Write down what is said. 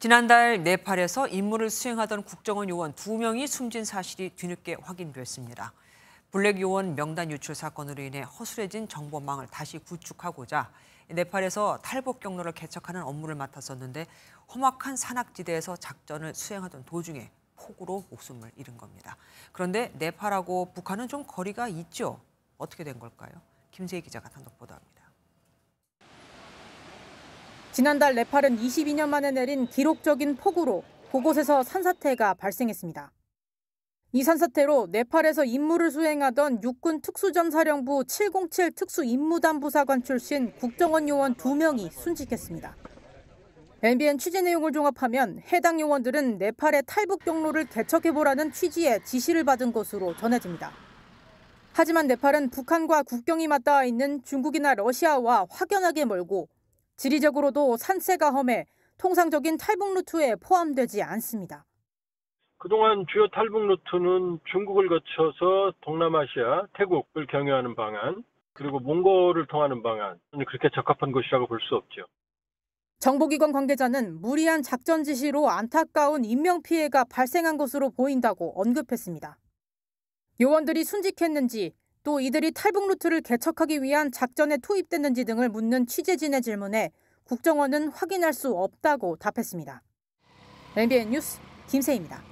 지난달 네팔에서 임무를 수행하던 국정원 요원 2명이 숨진 사실이 뒤늦게 확인됐습니다. 블랙 요원 명단 유출 사건으로 인해 허술해진 정보망을 다시 구축하고자 네팔에서 탈북 경로를 개척하는 업무를 맡았었는데 험악한 산악지대에서 작전을 수행하던 도중에 폭우로 목숨을 잃은 겁니다. 그런데 네팔하고 북한은 좀 거리가 있죠. 어떻게 된 걸까요? 김세희 기자가 단독 보도합니다. 지난달 네팔은 22년 만에 내린 기록적인 폭우로 곳곳에서 산사태가 발생했습니다. 이 산사태로 네팔에서 임무를 수행하던 육군 특수전사령부 707 특수임무단 부사관 출신 국정원 요원 2명이 순직했습니다. MBN 취재 내용을 종합하면 해당 요원들은 네팔의 탈북 경로를 개척해보라는 취지의 지시를 받은 것으로 전해집니다. 하지만 네팔은 북한과 국경이 맞닿아 있는 중국이나 러시아와 확연하게 멀고 지리적으로도 산세가 험해 통상적인 탈북 루트에 포함되지 않습니다. 그동안 주요 탈북 루트는 중국을 거쳐서 동남아시아, 태국을 경유하는 방안, 그리고 몽골을 통하는 방안, 그렇게 적합한 것이라고 볼 수 없죠. 정보기관 관계자는 무리한 작전 지시로 안타까운 인명피해가 발생한 것으로 보인다고 언급했습니다. 요원들이 순직했는지 또 이들이 탈북 루트를 개척하기 위한 작전에 투입됐는지 등을 묻는 취재진의 질문에 국정원은 확인할 수 없다고 답했습니다. MBN 뉴스 김세입니다.